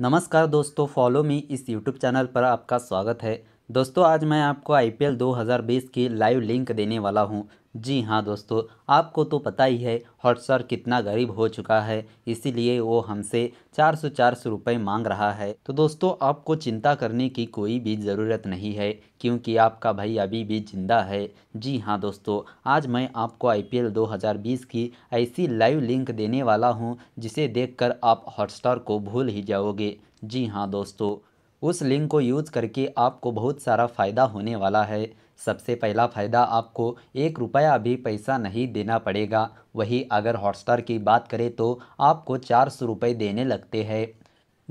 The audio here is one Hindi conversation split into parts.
नमस्कार दोस्तों फॉलो मी इस यूट्यूब चैनल पर आपका स्वागत है दोस्तों आज मैं आपको आईपीएल 2020 की लाइव लिंक देने वाला हूं जी हाँ दोस्तों आपको तो पता ही है हॉटस्टार कितना गरीब हो चुका है इसीलिए वो हमसे चार सौ चार सौ रुपये मांग रहा है तो दोस्तों आपको चिंता करने की कोई भी ज़रूरत नहीं है क्योंकि आपका भाई अभी भी जिंदा है जी हाँ दोस्तों आज मैं आपको आईपीएल 2020 की ऐसी लाइव लिंक देने वाला हूँ जिसे देख आप हॉटस्टार को भूल ही जाओगे जी हाँ दोस्तों उस लिंक को यूज़ करके आपको बहुत सारा फ़ायदा होने वाला है सबसे पहला फ़ायदा आपको एक रुपया भी पैसा नहीं देना पड़ेगा वही अगर हॉटस्टार की बात करें तो आपको चार सौ रुपये देने लगते हैं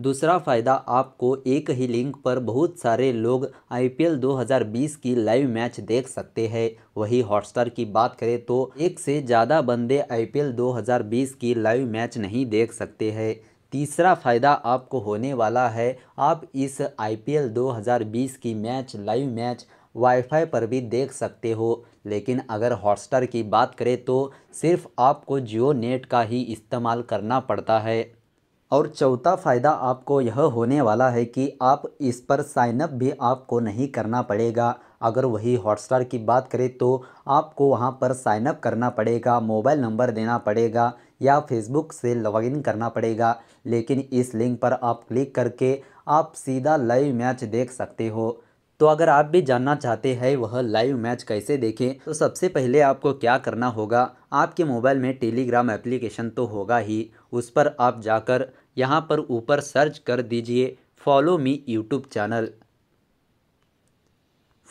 दूसरा फ़ायदा आपको एक ही लिंक पर बहुत सारे लोग आईपीएल 2020 की लाइव मैच देख सकते हैं वही हॉटस्टार की बात करें तो एक से ज़्यादा बंदे आईपीएल 2020 की लाइव मैच नहीं देख सकते हैं तीसरा फ़ायदा आपको होने वाला है आप इस आईपीएल 2020 की मैच लाइव मैच वाईफाई पर भी देख सकते हो लेकिन अगर हॉटस्टार की बात करें तो सिर्फ आपको जियो नेट का ही इस्तेमाल करना पड़ता है और चौथा फ़ायदा आपको यह होने वाला है कि आप इस पर साइनअप भी आपको नहीं करना पड़ेगा अगर वही हॉटस्टार की बात करें तो आपको वहाँ पर साइनअप करना पड़ेगा मोबाइल नंबर देना पड़ेगा या फेसबुक से लॉगिन करना पड़ेगा लेकिन इस लिंक पर आप क्लिक करके आप सीधा लाइव मैच देख सकते हो तो अगर आप भी जानना चाहते हैं वह लाइव मैच कैसे देखें तो सबसे पहले आपको क्या करना होगा आपके मोबाइल में टेलीग्राम एप्लीकेशन तो होगा ही उस पर आप जाकर यहाँ पर ऊपर सर्च कर दीजिए follow me YouTube channel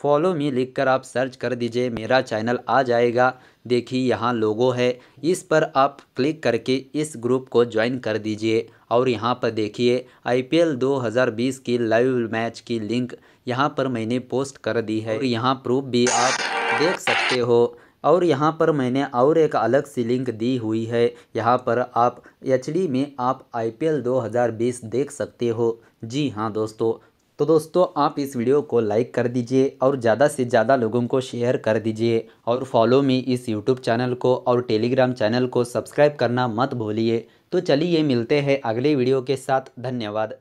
follow me लिखकर आप सर्च कर दीजिए मेरा चैनल आ जाएगा देखिए यहाँ लोगो है इस पर आप क्लिक करके इस ग्रुप को ज्वाइन कर दीजिए और यहाँ पर देखिए आईपीएल 2020 की लाइव मैच की लिंक यहाँ पर मैंने पोस्ट कर दी है और यहाँ प्रूफ भी आप देख सकते हो और यहाँ पर मैंने और एक अलग सी लिंक दी हुई है यहाँ पर आप एच में आप आई 2020 देख सकते हो जी हाँ दोस्तों तो दोस्तों आप इस वीडियो को लाइक कर दीजिए और ज़्यादा से ज़्यादा लोगों को शेयर कर दीजिए और फॉलो मी इस यूट्यूब चैनल को और टेलीग्राम चैनल को सब्सक्राइब करना मत भूलिए तो चलिए मिलते हैं अगले वीडियो के साथ धन्यवाद